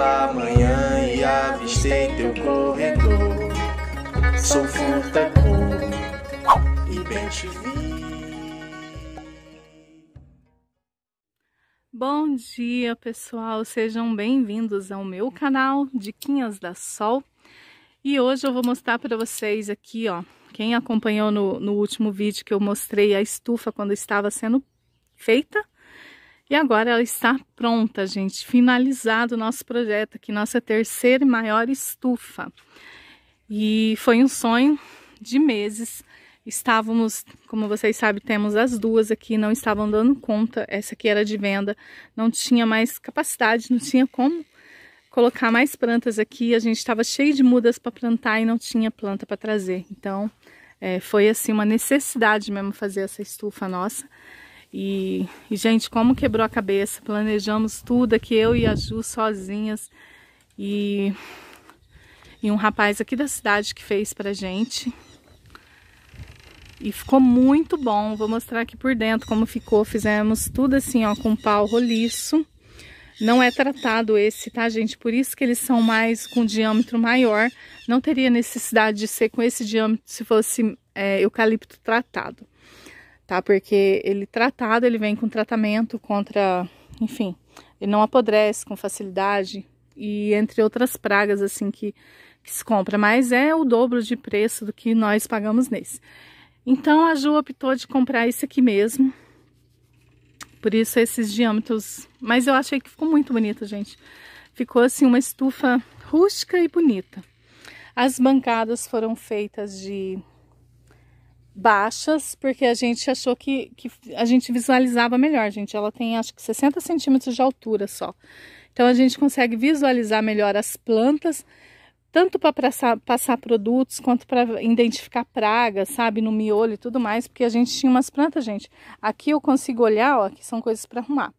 pela manhã e avistei teu corredor. Sou furtacor e bem te vi. Bom dia, pessoal. Sejam bem-vindos ao meu canal Diquinhas da Sol. E hoje eu vou mostrar para vocês aqui, ó. Quem acompanhou no, no último vídeo que eu mostrei a estufa quando estava sendo feita, e agora ela está pronta, gente. Finalizado o nosso projeto aqui, nossa terceira e maior estufa. E foi um sonho de meses. Estávamos, como vocês sabem, temos as duas aqui, não estavam dando conta. Essa aqui era de venda, não tinha mais capacidade, não tinha como colocar mais plantas aqui. A gente estava cheio de mudas para plantar e não tinha planta para trazer. Então, é, foi assim uma necessidade mesmo fazer essa estufa nossa. E, e, gente, como quebrou a cabeça. Planejamos tudo aqui, eu e a Ju sozinhas. E, e um rapaz aqui da cidade que fez pra gente. E ficou muito bom. Vou mostrar aqui por dentro como ficou. Fizemos tudo assim, ó, com pau roliço. Não é tratado esse, tá, gente? Por isso que eles são mais com diâmetro maior. Não teria necessidade de ser com esse diâmetro se fosse é, eucalipto tratado tá? Porque ele tratado, ele vem com tratamento contra, enfim, ele não apodrece com facilidade e entre outras pragas assim que, que se compra, mas é o dobro de preço do que nós pagamos nesse. Então a Ju optou de comprar esse aqui mesmo. Por isso esses diâmetros, mas eu achei que ficou muito bonito, gente. Ficou assim uma estufa rústica e bonita. As bancadas foram feitas de baixas, porque a gente achou que, que a gente visualizava melhor, gente. Ela tem acho que 60 centímetros de altura só. Então a gente consegue visualizar melhor as plantas, tanto para passar, produtos quanto para identificar pragas, sabe, no miolo e tudo mais, porque a gente tinha umas plantas, gente. Aqui eu consigo olhar, ó, aqui são coisas para arrumar.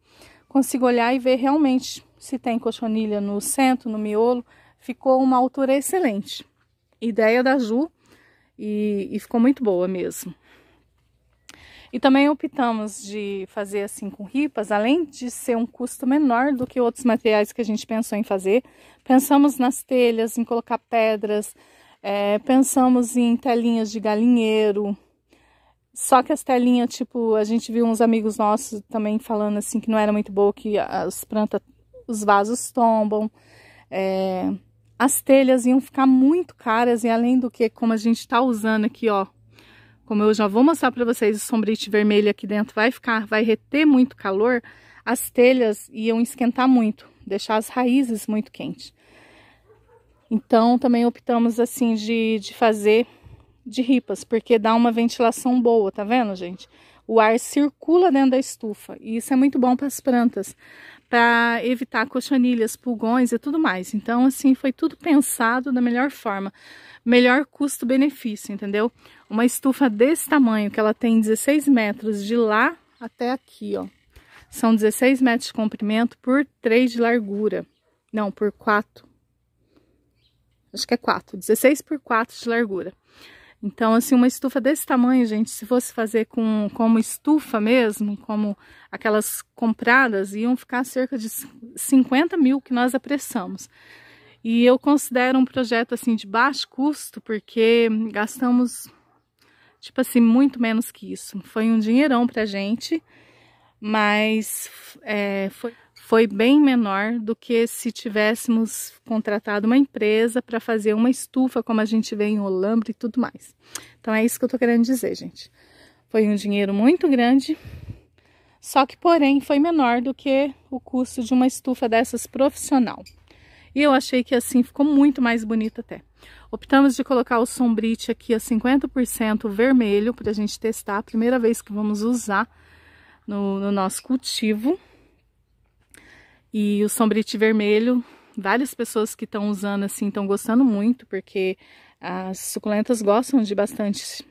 Consigo olhar e ver realmente se tem cochonilha no centro, no miolo. Ficou uma altura excelente. Ideia da Ju e, e ficou muito boa mesmo. E também optamos de fazer assim com ripas, além de ser um custo menor do que outros materiais que a gente pensou em fazer. Pensamos nas telhas, em colocar pedras, é, pensamos em telinhas de galinheiro. Só que as telinhas, tipo, a gente viu uns amigos nossos também falando assim que não era muito boa, que as plantas, os vasos tombam. É, as telhas iam ficar muito caras e além do que, como a gente está usando aqui, ó, como eu já vou mostrar para vocês, o sombrite vermelho aqui dentro vai ficar, vai reter muito calor, as telhas iam esquentar muito, deixar as raízes muito quentes. Então, também optamos assim de, de fazer de ripas, porque dá uma ventilação boa, tá vendo, gente? O ar circula dentro da estufa e isso é muito bom para as plantas para evitar cochonilhas, pulgões e tudo mais. Então, assim, foi tudo pensado da melhor forma, melhor custo-benefício, entendeu? Uma estufa desse tamanho, que ela tem 16 metros de lá até aqui, ó. São 16 metros de comprimento por 3 de largura. Não, por 4. Acho que é 4. 16 por 4 de largura. Então, assim, uma estufa desse tamanho, gente, se fosse fazer com como estufa mesmo, como aquelas compradas, iam ficar cerca de 50 mil que nós apressamos. E eu considero um projeto, assim, de baixo custo, porque gastamos, tipo assim, muito menos que isso. Foi um dinheirão pra gente, mas é, foi foi bem menor do que se tivéssemos contratado uma empresa para fazer uma estufa, como a gente vê em Olambre e tudo mais. Então é isso que eu estou querendo dizer, gente. Foi um dinheiro muito grande, só que, porém, foi menor do que o custo de uma estufa dessas profissional. E eu achei que assim ficou muito mais bonito até. Optamos de colocar o sombrite aqui a 50% vermelho para a gente testar, a primeira vez que vamos usar no, no nosso cultivo. E o sombrite vermelho, várias pessoas que estão usando assim, estão gostando muito, porque as suculentas gostam de bastante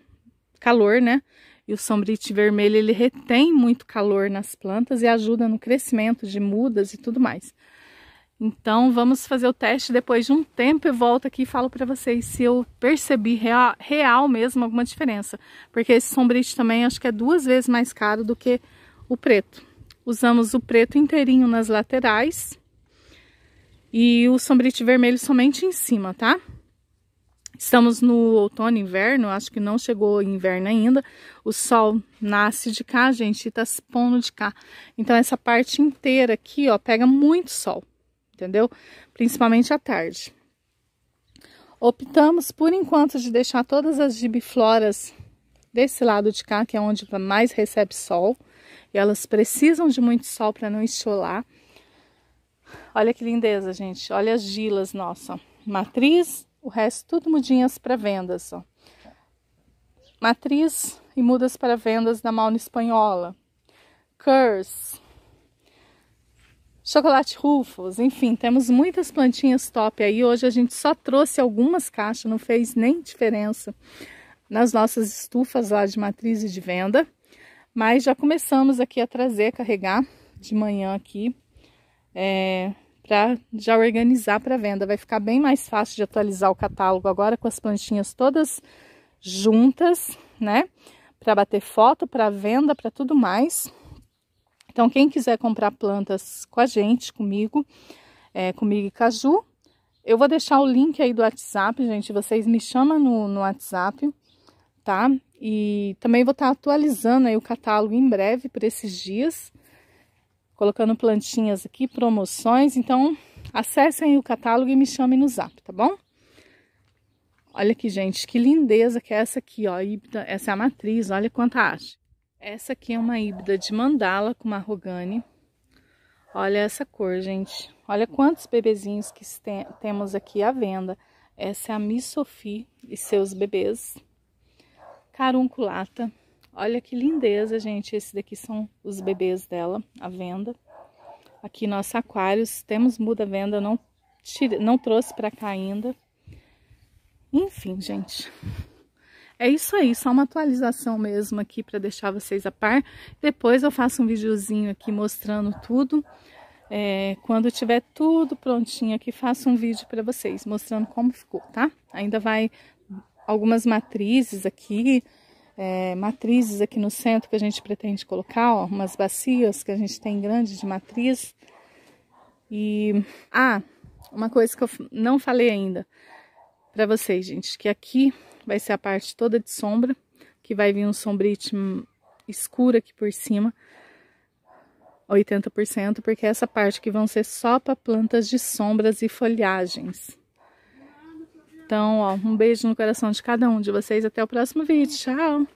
calor, né? E o sombrite vermelho, ele retém muito calor nas plantas e ajuda no crescimento de mudas e tudo mais. Então, vamos fazer o teste depois de um tempo eu volto aqui e falo para vocês se eu percebi real, real mesmo alguma diferença. Porque esse sombrite também acho que é duas vezes mais caro do que o preto. Usamos o preto inteirinho nas laterais e o sombrite vermelho somente em cima, tá? Estamos no outono, inverno, acho que não chegou inverno ainda. O sol nasce de cá, gente, e tá se pondo de cá. Então, essa parte inteira aqui, ó, pega muito sol, entendeu? Principalmente à tarde. Optamos, por enquanto, de deixar todas as gibifloras desse lado de cá, que é onde mais recebe sol elas precisam de muito sol para não estiolar. Olha que lindeza, gente. Olha as gilas, nossa. Matriz, o resto tudo mudinhas para vendas, ó. Matriz e mudas para vendas da Mauna Espanhola. Curse. Chocolate Rufos, enfim, temos muitas plantinhas top aí. Hoje a gente só trouxe algumas caixas, não fez nem diferença nas nossas estufas lá de matriz e de venda. Mas já começamos aqui a trazer, a carregar de manhã aqui, é, para já organizar para venda. Vai ficar bem mais fácil de atualizar o catálogo agora com as plantinhas todas juntas, né? Para bater foto, para venda, para tudo mais. Então, quem quiser comprar plantas com a gente, comigo, é, comigo e Caju, eu vou deixar o link aí do WhatsApp, gente. Vocês me chamam no, no WhatsApp, tá? E também vou estar atualizando aí o catálogo em breve para esses dias, colocando plantinhas aqui, promoções. Então, acessem aí o catálogo e me chamem no zap, tá bom? Olha aqui, gente, que lindeza que é essa aqui, ó, híbrida, essa é a matriz, olha quanta haste. Essa aqui é uma híbrida de mandala com marrogane. Olha essa cor, gente. Olha quantos bebezinhos que temos aqui à venda. Essa é a Miss Sophie e seus bebês carunculata. Olha que lindeza, gente. Esse daqui são os bebês dela, a venda. Aqui nosso aquários, temos muda venda, não, tire, não trouxe para cá ainda. Enfim, gente. É isso aí, só uma atualização mesmo aqui para deixar vocês a par. Depois eu faço um videozinho aqui mostrando tudo. É, quando tiver tudo prontinho aqui, faço um vídeo para vocês mostrando como ficou, tá? Ainda vai algumas matrizes aqui, é, matrizes aqui no centro que a gente pretende colocar, ó, umas bacias que a gente tem grande de matriz. E, ah, uma coisa que eu não falei ainda para vocês, gente, que aqui vai ser a parte toda de sombra, que vai vir um sombrite escuro aqui por cima, 80%, porque é essa parte que vão ser só para plantas de sombras e folhagens. Então, ó, um beijo no coração de cada um de vocês. Até o próximo vídeo. Tchau!